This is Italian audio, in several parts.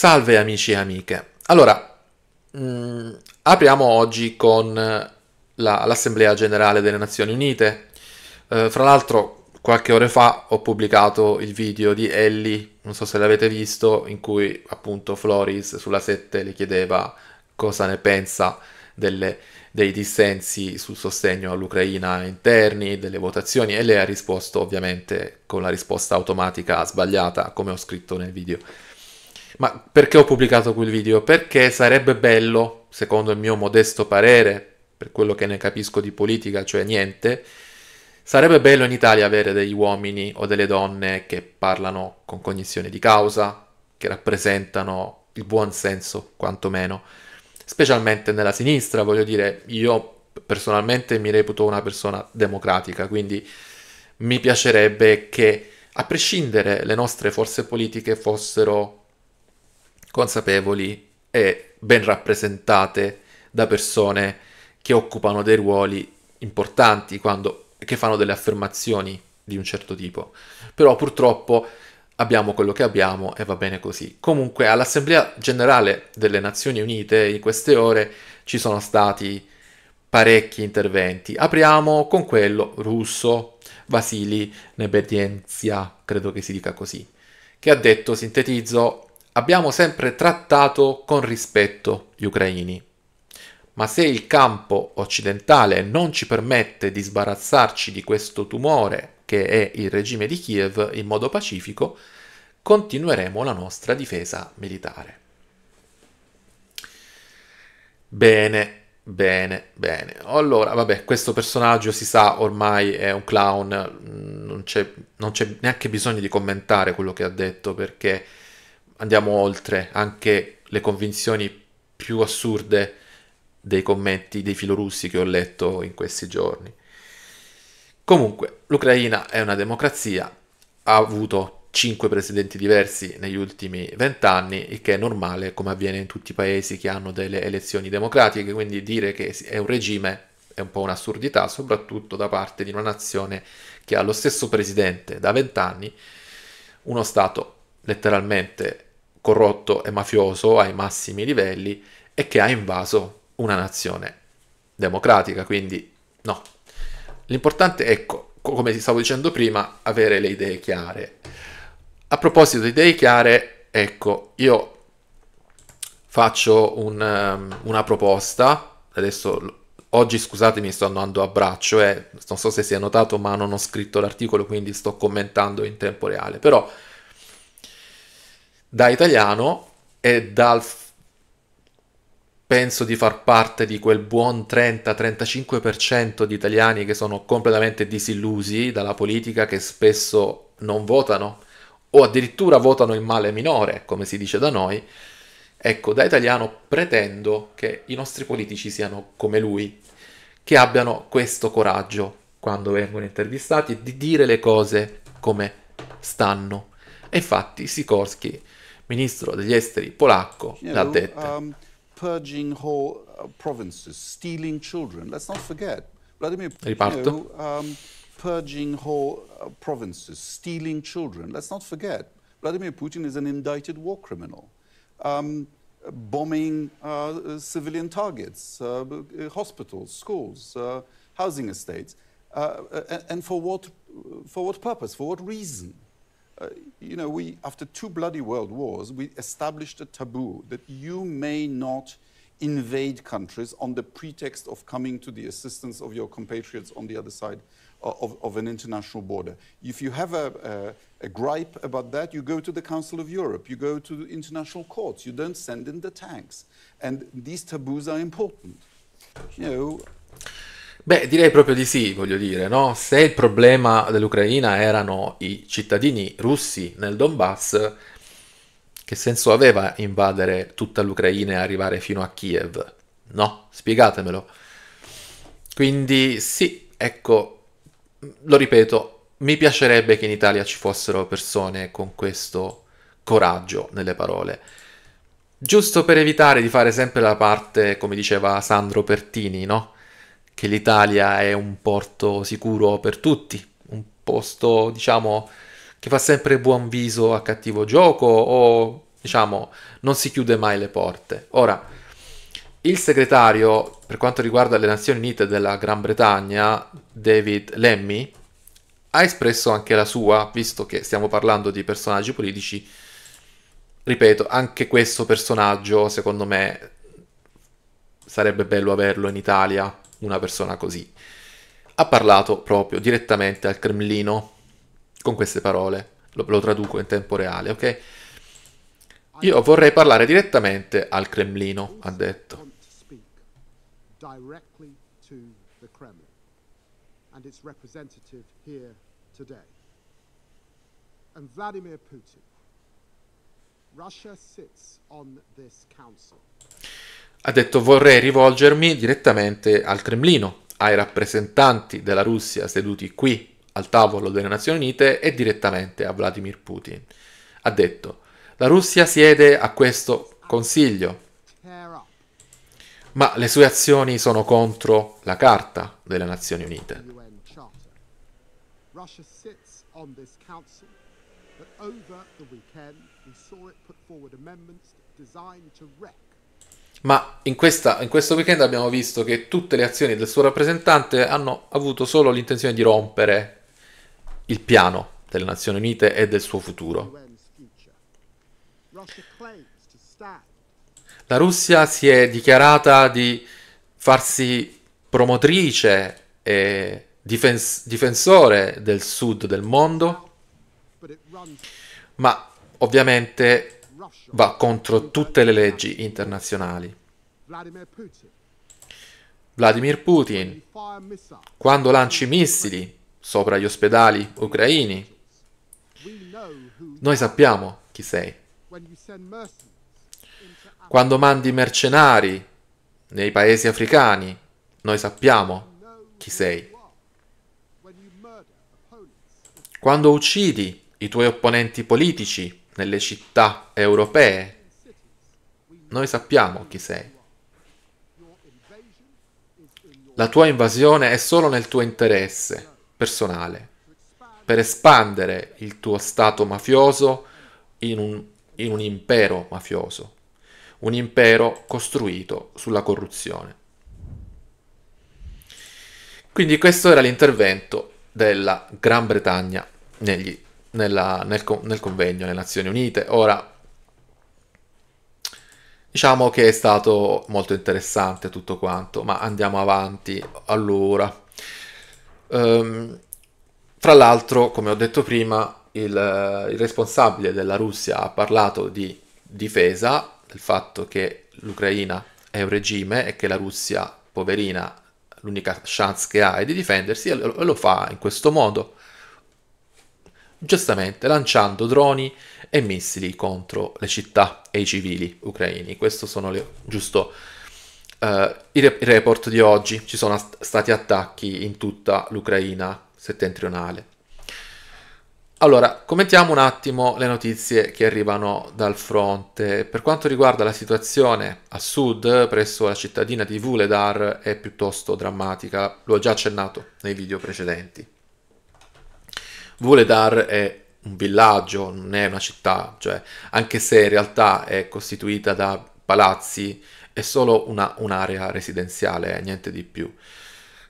Salve amici e amiche. Allora, mh, mm, apriamo oggi con la, l'Assemblea Generale delle Nazioni Unite. Eh, fra l'altro, qualche ora fa ho pubblicato il video di Ellie, non so se l'avete visto, in cui appunto Floris sulla 7 le chiedeva cosa ne pensa delle, dei dissensi sul sostegno all'Ucraina interni, delle votazioni e lei ha risposto ovviamente con la risposta automatica sbagliata, come ho scritto nel video. Ma perché ho pubblicato quel video? Perché sarebbe bello, secondo il mio modesto parere, per quello che ne capisco di politica, cioè niente, sarebbe bello in Italia avere degli uomini o delle donne che parlano con cognizione di causa, che rappresentano il buon senso, quantomeno, specialmente nella sinistra, voglio dire, io personalmente mi reputo una persona democratica, quindi mi piacerebbe che, a prescindere le nostre forze politiche fossero consapevoli e ben rappresentate da persone che occupano dei ruoli importanti quando, che fanno delle affermazioni di un certo tipo. Però purtroppo abbiamo quello che abbiamo e va bene così. Comunque all'Assemblea generale delle Nazioni Unite in queste ore ci sono stati parecchi interventi. Apriamo con quello russo, Vasili Nebedienzia, credo che si dica così, che ha detto, sintetizzo, abbiamo sempre trattato con rispetto gli ucraini. Ma se il campo occidentale non ci permette di sbarazzarci di questo tumore che è il regime di Kiev in modo pacifico, continueremo la nostra difesa militare. Bene, bene, bene. Allora, vabbè, questo personaggio si sa ormai è un clown, non c'è, non c'è neanche bisogno di commentare quello che ha detto perché andiamo oltre anche le convinzioni più assurde dei commenti dei filorussi che ho letto in questi giorni. Comunque, l'Ucraina è una democrazia, ha avuto cinque presidenti diversi negli ultimi vent'anni, il che è normale come avviene in tutti i paesi che hanno delle elezioni democratiche, quindi dire che è un regime è un po' un'assurdità, soprattutto da parte di una nazione che ha lo stesso presidente da vent'anni, uno Stato letteralmente corrotto e mafioso ai massimi livelli e che ha invaso una nazione democratica, quindi no. L'importante è, ecco, come stavo dicendo prima, avere le idee chiare. A proposito di idee chiare, ecco, io faccio un, um, una proposta, adesso oggi scusatemi sto andando a braccio, eh, non so se si è notato ma non ho scritto l'articolo quindi sto commentando in tempo reale, però da italiano e dal penso di far parte di quel buon 30-35% di italiani che sono completamente disillusi dalla politica che spesso non votano o addirittura votano il male minore, come si dice da noi. Ecco, da italiano pretendo che i nostri politici siano come lui, che abbiano questo coraggio quando vengono intervistati di dire le cose come stanno. E infatti Sikorsky ministro degli esteri polacco l'ha know, um, purging whole uh, provinces, stealing children. Let's not forget. Vladimir Riparto. You know, um, purging whole uh, provinces, stealing children. Let's not forget. Vladimir Putin is an indicted war criminal. Um, bombing uh, civilian targets, uh, uh hospitals, schools, uh, housing estates. and for what, for what purpose? For what reason? Uh, you know, we, after two bloody world wars, we established a taboo that you may not invade countries on the pretext of coming to the assistance of your compatriots on the other side of, of an international border. If you have a, a, a, gripe about that, you go to the Council of Europe, you go to the international courts, you don't send in the tanks. And these taboos are important. You know, Beh, direi proprio di sì, voglio dire, no? Se il problema dell'Ucraina erano i cittadini russi nel Donbass, che senso aveva invadere tutta l'Ucraina e arrivare fino a Kiev? No? Spiegatemelo. Quindi sì, ecco, lo ripeto, mi piacerebbe che in Italia ci fossero persone con questo coraggio nelle parole. Giusto per evitare di fare sempre la parte, come diceva Sandro Pertini, no? che l'Italia è un porto sicuro per tutti, un posto, diciamo, che fa sempre buon viso a cattivo gioco o, diciamo, non si chiude mai le porte. Ora, il segretario per quanto riguarda le Nazioni Unite della Gran Bretagna, David Lemmy, ha espresso anche la sua, visto che stiamo parlando di personaggi politici. Ripeto, anche questo personaggio, secondo me, sarebbe bello averlo in Italia una persona così. Ha parlato proprio direttamente al Cremlino con queste parole, lo, lo traduco in tempo reale, ok? Io vorrei parlare direttamente al Cremlino, ha detto. and its representative here today. And Vladimir Putin. Russia sits on this council ha detto vorrei rivolgermi direttamente al Cremlino, ai rappresentanti della Russia seduti qui al tavolo delle Nazioni Unite e direttamente a Vladimir Putin. Ha detto la Russia siede a questo Consiglio, ma le sue azioni sono contro la Carta delle Nazioni Unite. Over the weekend, we saw it put forward amendments designed to wreck ma in, questa, in, questo weekend abbiamo visto che tutte le azioni del suo rappresentante hanno avuto solo l'intenzione di rompere il piano delle Nazioni Unite e del suo futuro. La Russia si è dichiarata di farsi promotrice e difens- difensore del sud del mondo, ma ovviamente va contro tutte le leggi internazionali. Vladimir Putin, quando lanci missili sopra gli ospedali ucraini, noi sappiamo chi sei. Quando mandi mercenari nei paesi africani, noi sappiamo chi sei. Quando uccidi i tuoi opponenti politici nelle città europee. Noi sappiamo chi sei. La tua invasione è solo nel tuo interesse personale, per espandere il tuo stato mafioso in un, in un impero mafioso, un impero costruito sulla corruzione. Quindi questo era l'intervento della Gran Bretagna negli nella, nel, nel convegno nelle Nazioni Unite. Ora, Diciamo che è stato molto interessante tutto quanto, ma andiamo avanti allora. Um, ehm, fra l'altro, come ho detto prima, il, il, responsabile della Russia ha parlato di difesa, del fatto che l'Ucraina è un regime e che la Russia, poverina, l'unica chance che ha è di difendersi e lo fa in questo modo giustamente lanciando droni e missili contro le città e i civili ucraini. Questo sono le, giusto uh, i, re- i report di oggi. Ci sono st- stati attacchi in tutta l'Ucraina settentrionale. Allora, commentiamo un attimo le notizie che arrivano dal fronte. Per quanto riguarda la situazione a sud, presso la cittadina di Vuledar, è piuttosto drammatica, l'ho già accennato nei video precedenti. Vuledar è un villaggio, non è una città, cioè, anche se in realtà è costituita da palazzi, è solo una, un'area residenziale, eh, niente di più.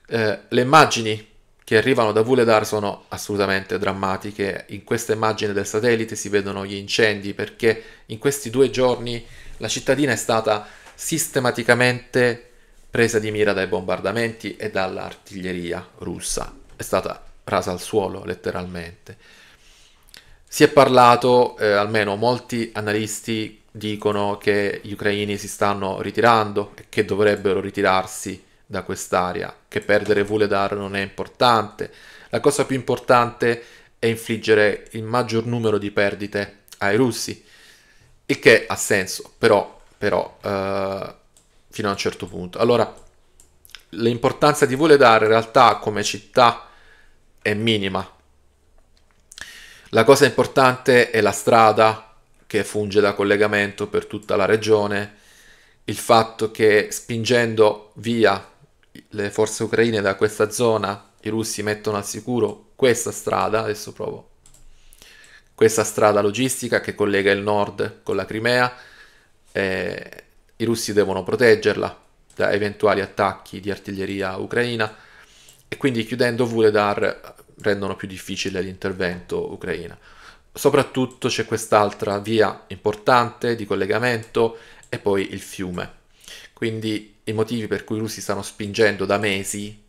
Eh, le immagini che arrivano da Vuledar sono assolutamente drammatiche. In questa immagine del satellite si vedono gli incendi perché in questi due giorni la cittadina è stata sistematicamente presa di mira dai bombardamenti e dall'artiglieria russa. È stata rasa al suolo letteralmente. Si è parlato, eh, almeno molti analisti dicono che gli ucraini si stanno ritirando e che dovrebbero ritirarsi da quest'area, che perdere Vuledar non è importante. La cosa più importante è infliggere il maggior numero di perdite ai russi, il che ha senso, però, però eh, fino a un certo punto. Allora, l'importanza di Vuledar in realtà come città è minima. La cosa importante è la strada che funge da collegamento per tutta la regione, il fatto che spingendo via le forze ucraine da questa zona i russi mettono al sicuro questa strada, adesso provo, questa strada logistica che collega il nord con la Crimea, eh, i russi devono proteggerla da eventuali attacchi di artiglieria ucraina e quindi chiudendo Vuledar rendono più difficile l'intervento ucraina. Soprattutto c'è quest'altra via importante di collegamento e poi il fiume. Quindi i motivi per cui i russi stanno spingendo da mesi,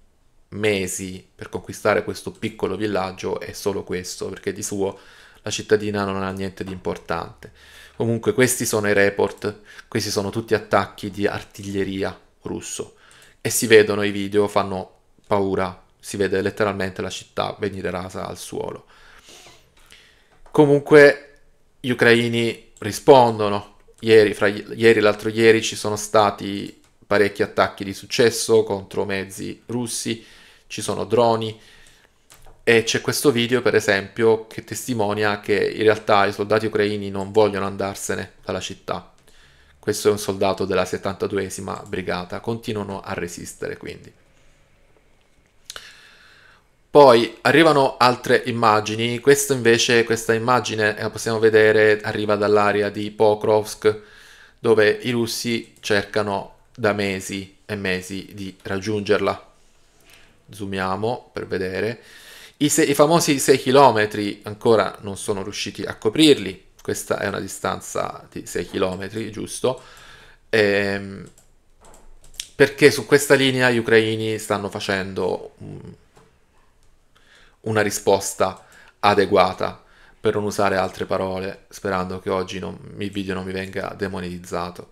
mesi per conquistare questo piccolo villaggio è solo questo, perché di suo la cittadina non ha niente di importante. Comunque questi sono i report, questi sono tutti attacchi di artiglieria russo e si vedono i video, fanno paura, si vede letteralmente la città venire rasa al suolo. Comunque gli ucraini rispondono, ieri, fra ieri e l'altro ieri ci sono stati parecchi attacchi di successo contro mezzi russi, ci sono droni e c'è questo video per esempio che testimonia che in realtà i soldati ucraini non vogliono andarsene dalla città. Questo è un soldato della 72esima brigata, continuano a resistere quindi. Poi arrivano altre immagini, questa invece, questa immagine la eh, possiamo vedere, arriva dall'area di Pokrovsk, dove i russi cercano da mesi e mesi di raggiungerla. Zoomiamo per vedere. I, se- i famosi 6 km ancora non sono riusciti a coprirli, questa è una distanza di 6 km, giusto? Ehm, perché su questa linea gli ucraini stanno facendo... Um, una risposta adeguata, per non usare altre parole, sperando che oggi non, il video non mi venga demonetizzato.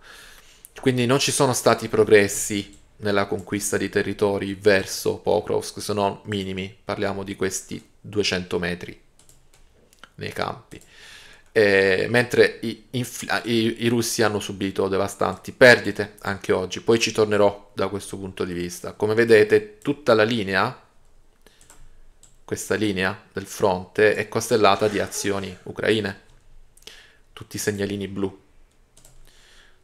Quindi non ci sono stati progressi nella conquista di territori verso Pokrovsk, se non minimi, parliamo di questi 200 metri nei campi. E, mentre i, i, i, russi hanno subito devastanti perdite anche oggi, poi ci tornerò da questo punto di vista. Come vedete, tutta la linea questa linea del fronte è costellata di azioni ucraine, tutti i segnalini blu.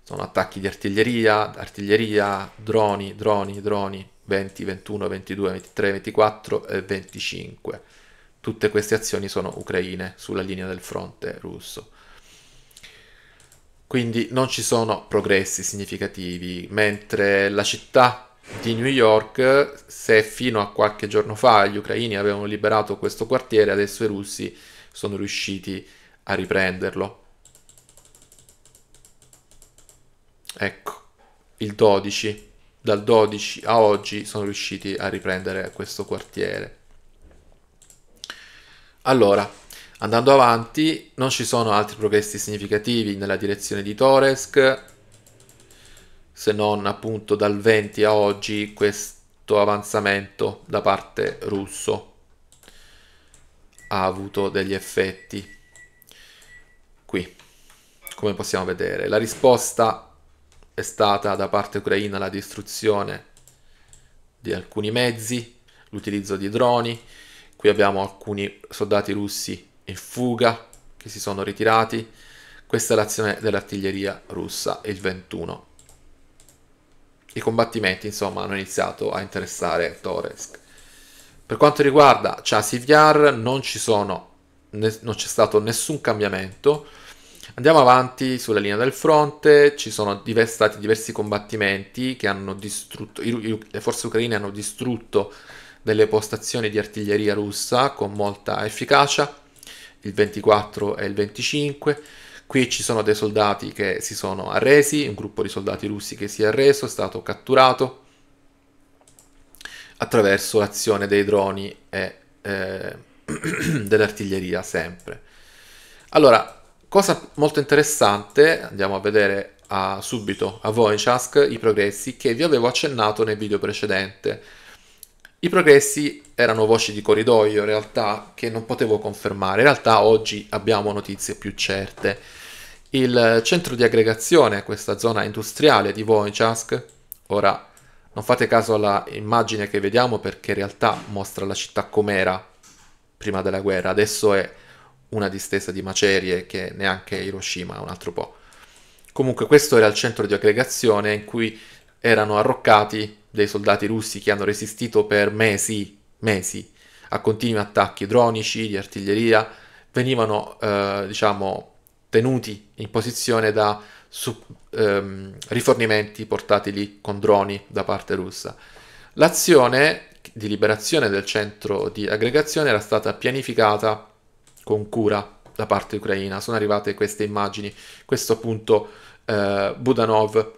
Sono attacchi di artiglieria, artiglieria, droni, droni, droni, 20, 21, 22, 23, 24 e 25. Tutte queste azioni sono ucraine sulla linea del fronte russo. Quindi non ci sono progressi significativi, mentre la città di New York, se fino a qualche giorno fa gli ucraini avevano liberato questo quartiere, adesso i russi sono riusciti a riprenderlo. Ecco, il 12, dal 12 a oggi sono riusciti a riprendere questo quartiere. Allora, andando avanti, non ci sono altri progressi significativi nella direzione di Toresk, se non appunto dal 20 a oggi questo avanzamento da parte russo ha avuto degli effetti qui come possiamo vedere la risposta è stata da parte ucraina la distruzione di alcuni mezzi l'utilizzo di droni qui abbiamo alcuni soldati russi in fuga che si sono ritirati questa è l'azione dell'artiglieria russa il 21 i combattimenti insomma hanno iniziato a interessare Toresk. Per quanto riguarda Chassis VR non ci sono, ne, non c'è stato nessun cambiamento. Andiamo avanti sulla linea del fronte, ci sono diversi, stati diversi combattimenti che hanno distrutto, i, le forze ucraine hanno distrutto delle postazioni di artiglieria russa con molta efficacia, il 24 e il 25 Qui ci sono dei soldati che si sono arresi, un gruppo di soldati russi che si è arreso, è stato catturato attraverso l'azione dei droni e eh, dell'artiglieria sempre. Allora, cosa molto interessante, andiamo a vedere a, subito a Voinchask i progressi che vi avevo accennato nel video precedente. I progressi erano voci di corridoio, in realtà, che non potevo confermare. In realtà oggi abbiamo notizie più certe. Il centro di aggregazione, questa zona industriale di Wojciech, ora non fate caso alla immagine che vediamo perché in realtà mostra la città com'era prima della guerra, adesso è una distesa di macerie che neanche Hiroshima un altro po'. Comunque questo era il centro di aggregazione in cui erano arroccati dei soldati russi che hanno resistito per mesi, mesi, a continui attacchi dronici, di artiglieria, venivano eh, diciamo tenuti in posizione da su, ehm, rifornimenti portatili con droni da parte russa. L'azione di liberazione del centro di aggregazione era stata pianificata con cura da parte ucraina. Sono arrivate queste immagini. Questo appunto eh, Budanov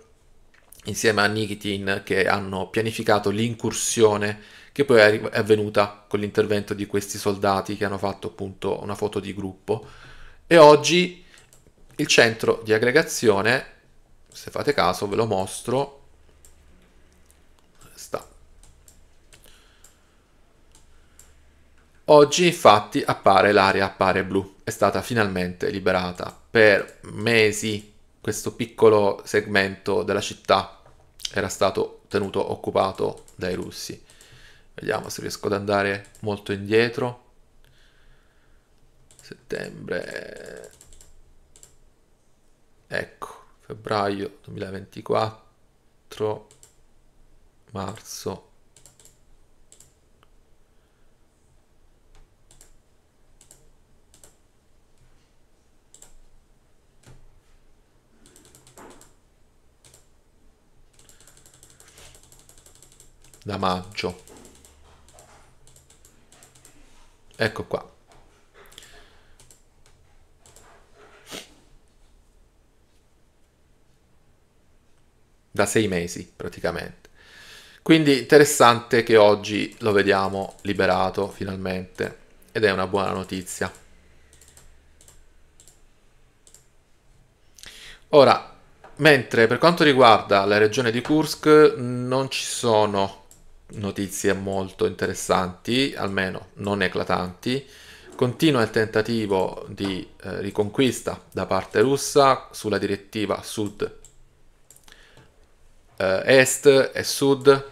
insieme a Nikitin che hanno pianificato l'incursione che poi è avvenuta con l'intervento di questi soldati che hanno fatto appunto una foto di gruppo e oggi il centro di aggregazione, se fate caso ve lo mostro, sta. Oggi infatti appare l'area appare blu, è stata finalmente liberata. Per mesi questo piccolo segmento della città era stato tenuto occupato dai russi. Vediamo se riesco ad andare molto indietro. Settembre ecco febbraio 2024 marzo da maggio ecco qua da sei mesi praticamente. Quindi interessante che oggi lo vediamo liberato finalmente ed è una buona notizia. Ora, mentre per quanto riguarda la regione di Kursk non ci sono notizie molto interessanti, almeno non eclatanti. Continua il tentativo di eh, riconquista da parte russa sulla direttiva Sud eh, est e sud,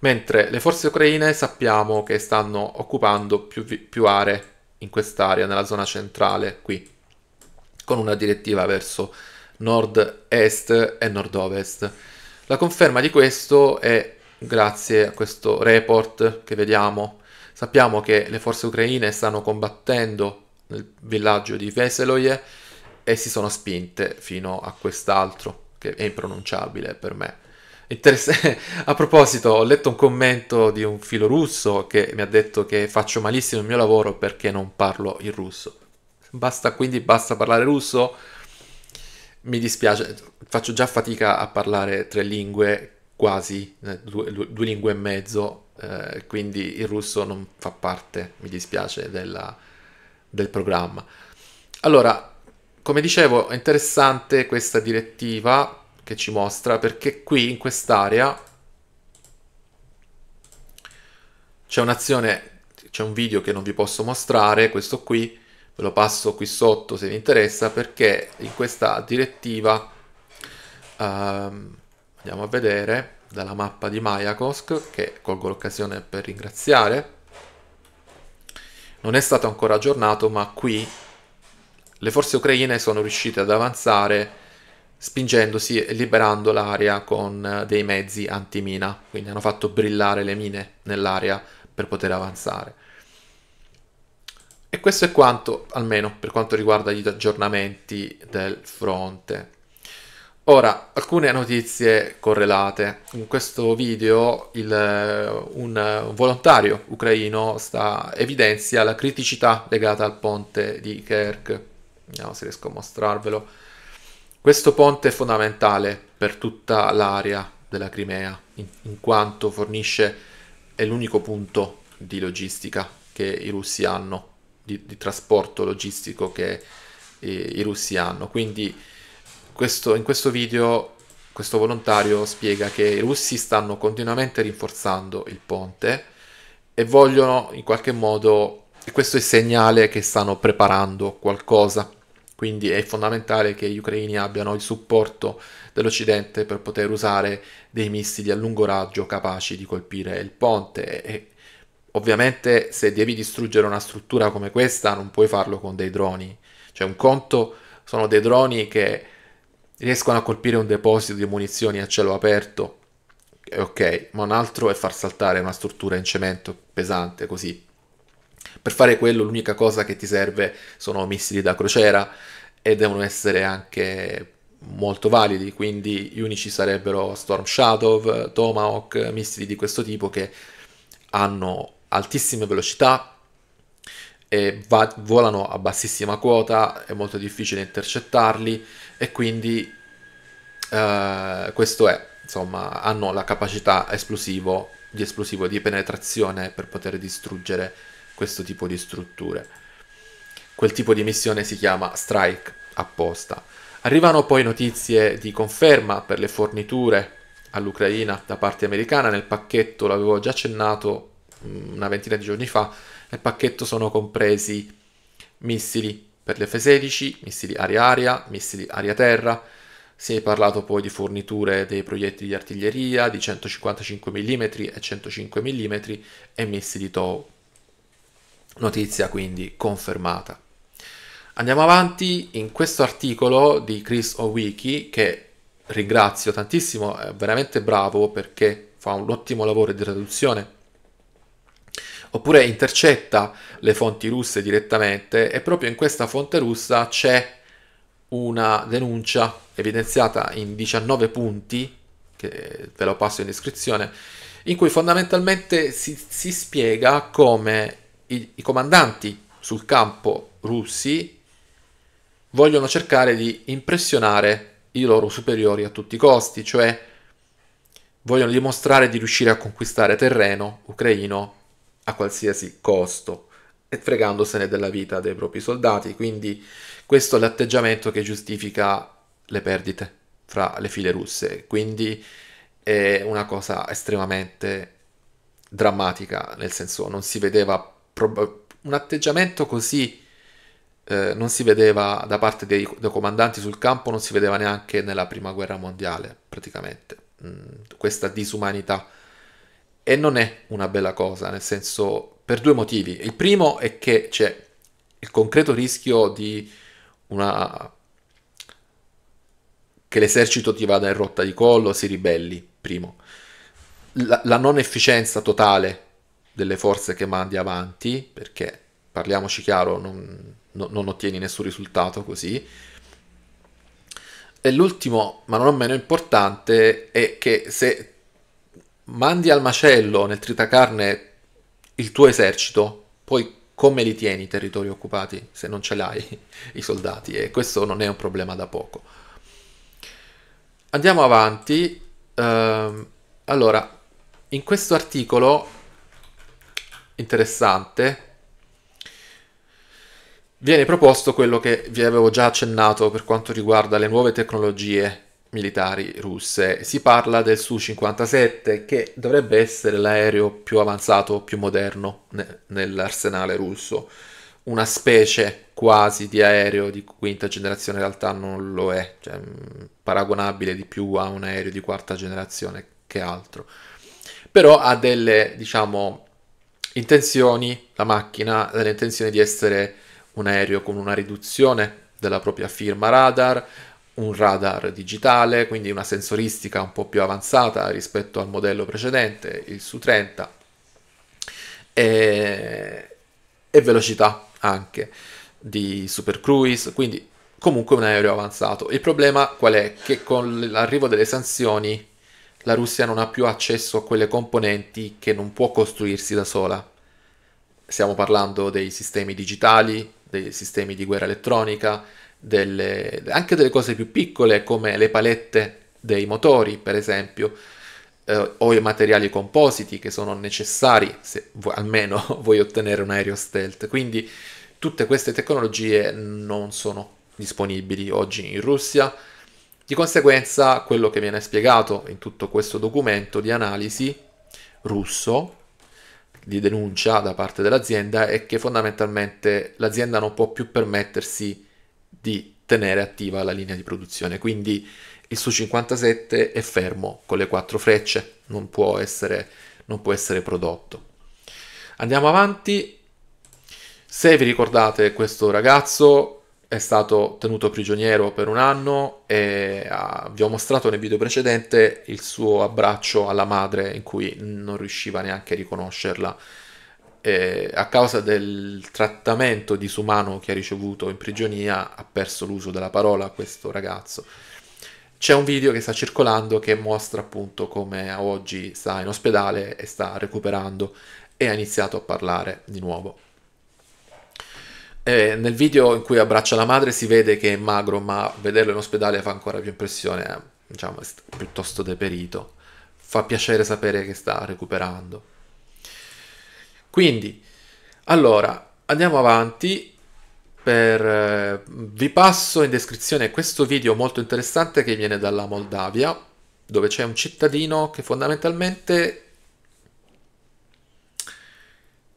mentre le forze ucraine sappiamo che stanno occupando più, più aree in quest'area, nella zona centrale qui, con una direttiva verso nord-est e nord-ovest. La conferma di questo è grazie a questo report che vediamo. Sappiamo che le forze ucraine stanno combattendo nel villaggio di Veseloje e si sono spinte fino a quest'altro che è impronunciabile per me. Interess- a proposito, ho letto un commento di un filo russo che mi ha detto che faccio malissimo il mio lavoro perché non parlo il russo. Basta quindi basta parlare russo? Mi dispiace, faccio già fatica a parlare tre lingue, quasi, eh, due, due, due lingue e mezzo, eh, quindi il russo non fa parte, mi dispiace, della, del programma. Allora, come dicevo, è interessante questa direttiva che ci mostra perché qui in quest'area c'è un'azione, c'è un video che non vi posso mostrare, questo qui, ve lo passo qui sotto se vi interessa, perché in questa direttiva, ehm, andiamo a vedere dalla mappa di Mayakosk, che colgo l'occasione per ringraziare, non è stato ancora aggiornato, ma qui le forze ucraine sono riuscite ad avanzare spingendosi e liberando l'area con eh, dei mezzi antimina, quindi hanno fatto brillare le mine nell'area per poter avanzare. E questo è quanto, almeno per quanto riguarda gli aggiornamenti del fronte. Ora, alcune notizie correlate. In questo video il, eh, eh, un volontario ucraino sta, evidenzia la criticità legata al ponte di Kerch vediamo se riesco a mostrarvelo. Questo ponte è fondamentale per tutta l'area della Crimea, in, in quanto fornisce, è l'unico punto di logistica che i russi hanno, di, di trasporto logistico che eh, i russi hanno. Quindi questo, in questo video questo volontario spiega che i russi stanno continuamente rinforzando il ponte e vogliono in qualche modo e questo è il segnale che stanno preparando qualcosa. Quindi è fondamentale che gli ucraini abbiano il supporto dell'Occidente per poter usare dei missili a lungo raggio capaci di colpire il ponte. E ovviamente se devi distruggere una struttura come questa non puoi farlo con dei droni. Cioè un conto sono dei droni che riescono a colpire un deposito di munizioni a cielo aperto. Ok, ma un altro è far saltare una struttura in cemento pesante così per fare quello l'unica cosa che ti serve sono missili da crociera e devono essere anche molto validi, quindi gli unici sarebbero Storm Shadow, Tomahawk, missili di questo tipo che hanno altissime velocità, Va, volano a bassissima quota, è molto difficile intercettarli e quindi eh, questo è, insomma, hanno la capacità esplosivo, di esplosivo, di penetrazione per poter distruggere questo tipo di strutture. Quel tipo di missione si chiama strike apposta. Arrivano poi notizie di conferma per le forniture all'Ucraina da parte americana, nel pacchetto l'avevo già accennato mm, una ventina di giorni fa, nel pacchetto sono compresi missili per l'F-16, missili aria-aria, missili aria-terra, si è parlato poi di forniture dei proiettili di artiglieria di 155 mm e 105 mm e missili TOW. Notizia quindi confermata. Andiamo avanti in questo articolo di Chris Owiki che ringrazio tantissimo, è veramente bravo perché fa un ottimo lavoro di traduzione. Oppure intercetta le fonti russe direttamente e proprio in questa fonte russa c'è una denuncia evidenziata in 19 punti, che eh, ve lo passo in descrizione, in cui fondamentalmente si, si spiega come i, i comandanti sul campo russi vogliono cercare di impressionare i loro superiori a tutti i costi, cioè vogliono dimostrare di riuscire a conquistare terreno ucraino a qualsiasi costo e fregandosene della vita dei propri soldati. Quindi questo è l'atteggiamento che giustifica le perdite fra le file russe. Quindi è una cosa estremamente drammatica, nel senso non si vedeva prob- un atteggiamento così eh, non si vedeva da parte dei, dei, comandanti sul campo, non si vedeva neanche nella prima guerra mondiale, praticamente, mm, questa disumanità. E non è una bella cosa, nel senso, per due motivi. Il primo è che c'è il concreto rischio di una... che l'esercito ti vada in rotta di collo, si ribelli, primo. La, la non efficienza totale delle forze che mandi avanti, perché parliamoci chiaro, non, non ottieni nessun risultato così. E l'ultimo, ma non meno importante, è che se mandi al macello nel tritacarne il tuo esercito, poi come li tieni i territori occupati se non ce l'hai i soldati? E questo non è un problema da poco. Andiamo avanti. Ehm, allora, in questo articolo interessante, viene proposto quello che vi avevo già accennato per quanto riguarda le nuove tecnologie militari russe. Si parla del Su-57 che dovrebbe essere l'aereo più avanzato, più moderno ne- nell'arsenale russo. Una specie quasi di aereo di quinta generazione in realtà non lo è, cioè, mm, paragonabile di più a un aereo di quarta generazione che altro. Però ha delle, diciamo, intenzioni, la macchina ha l'intenzione di essere un aereo con una riduzione della propria firma radar, un radar digitale, quindi una sensoristica un po' più avanzata rispetto al modello precedente, il Su-30, e, e velocità anche di Super Cruise, quindi comunque un aereo avanzato. Il problema qual è? Che con l'arrivo delle sanzioni la Russia non ha più accesso a quelle componenti che non può costruirsi da sola. Stiamo parlando dei sistemi digitali, dei sistemi di guerra elettronica, delle, anche delle cose più piccole come le palette dei motori, per esempio, eh, o i materiali compositi che sono necessari se vu- almeno vuoi ottenere un aereo stealth. Quindi tutte queste tecnologie non sono disponibili oggi in Russia di conseguenza, quello che viene spiegato in tutto questo documento di analisi russo, di denuncia da parte dell'azienda, è che fondamentalmente l'azienda non può più permettersi di tenere attiva la linea di produzione, quindi il Su-57 è fermo con le quattro frecce, non può essere, non può essere prodotto. Andiamo avanti. Se vi ricordate questo ragazzo è stato tenuto prigioniero per un anno e ha, vi ho mostrato nel video precedente il suo abbraccio alla madre in cui non riusciva neanche a riconoscerla. E a causa del trattamento disumano che ha ricevuto in prigionia ha perso l'uso della parola questo ragazzo. C'è un video che sta circolando che mostra appunto come oggi sta in ospedale e sta recuperando e ha iniziato a parlare di nuovo. Eh, nel video in cui abbraccia la madre si vede che è magro, ma vederlo in ospedale fa ancora più impressione, eh, diciamo, è piuttosto deperito. Fa piacere sapere che sta recuperando. Quindi, allora, andiamo avanti. Per, eh, vi passo in descrizione questo video molto interessante che viene dalla Moldavia, dove c'è un cittadino che fondamentalmente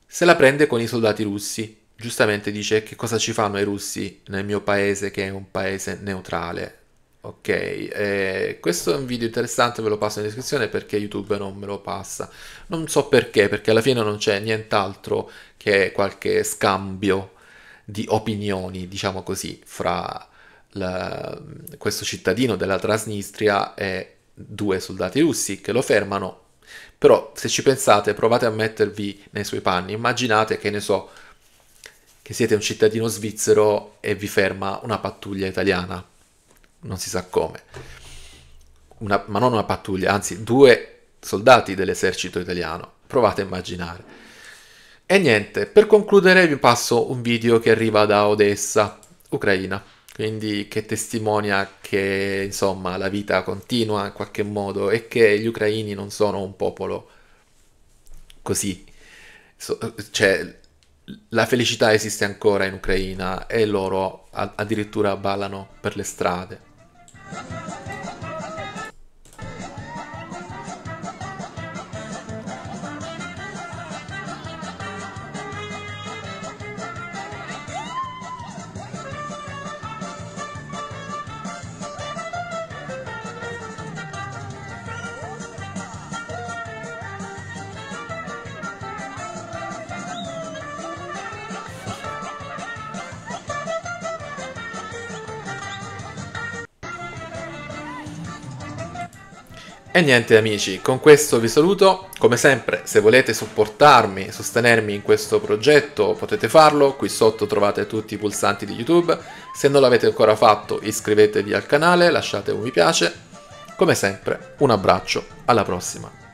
se la prende con i soldati russi giustamente dice che cosa ci fanno i russi nel mio paese che è un paese neutrale. Ok, eh, questo è un video interessante, ve lo passo in descrizione perché YouTube non me lo passa. Non so perché, perché alla fine non c'è nient'altro che qualche scambio di opinioni, diciamo così, fra la, questo cittadino della Transnistria e due soldati russi che lo fermano. Però se ci pensate, provate a mettervi nei suoi panni, immaginate che ne so, che siete un cittadino svizzero e vi ferma una pattuglia italiana, non si sa come, una, ma non una pattuglia, anzi due soldati dell'esercito italiano, provate a immaginare. E niente, per concludere vi passo un video che arriva da Odessa, Ucraina, quindi che testimonia che insomma la vita continua in qualche modo e che gli ucraini non sono un popolo così, so, cioè la felicità esiste ancora in Ucraina e loro addirittura ballano per le strade. E niente amici, con questo vi saluto, come sempre se volete supportarmi, sostenermi in questo progetto potete farlo, qui sotto trovate tutti i pulsanti di YouTube, se non l'avete ancora fatto iscrivetevi al canale, lasciate un mi piace, come sempre un abbraccio, alla prossima!